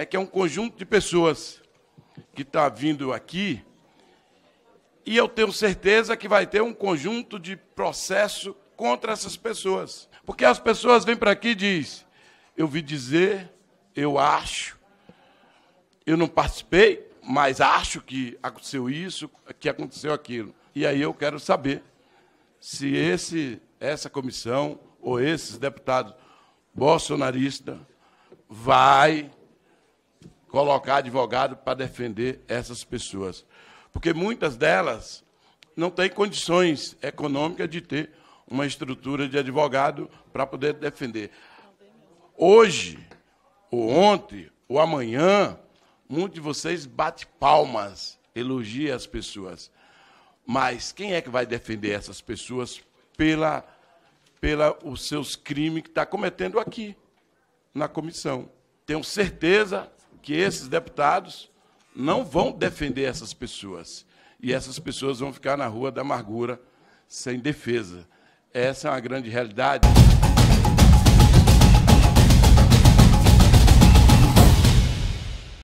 é que é um conjunto de pessoas que está vindo aqui e eu tenho certeza que vai ter um conjunto de processo contra essas pessoas. Porque as pessoas vêm para aqui e dizem, eu vi dizer, eu acho, eu não participei, mas acho que aconteceu isso, que aconteceu aquilo. E aí eu quero saber se esse, essa comissão ou esses deputados bolsonaristas vai colocar advogado para defender essas pessoas. Porque muitas delas não têm condições econômicas de ter uma estrutura de advogado para poder defender. Hoje, ou ontem, ou amanhã, muitos de vocês bate palmas, elogia as pessoas. Mas quem é que vai defender essas pessoas pela, pela os seus crimes que está cometendo aqui, na comissão? Tenho certeza que esses deputados não vão defender essas pessoas. E essas pessoas vão ficar na rua da amargura, sem defesa. Essa é uma grande realidade.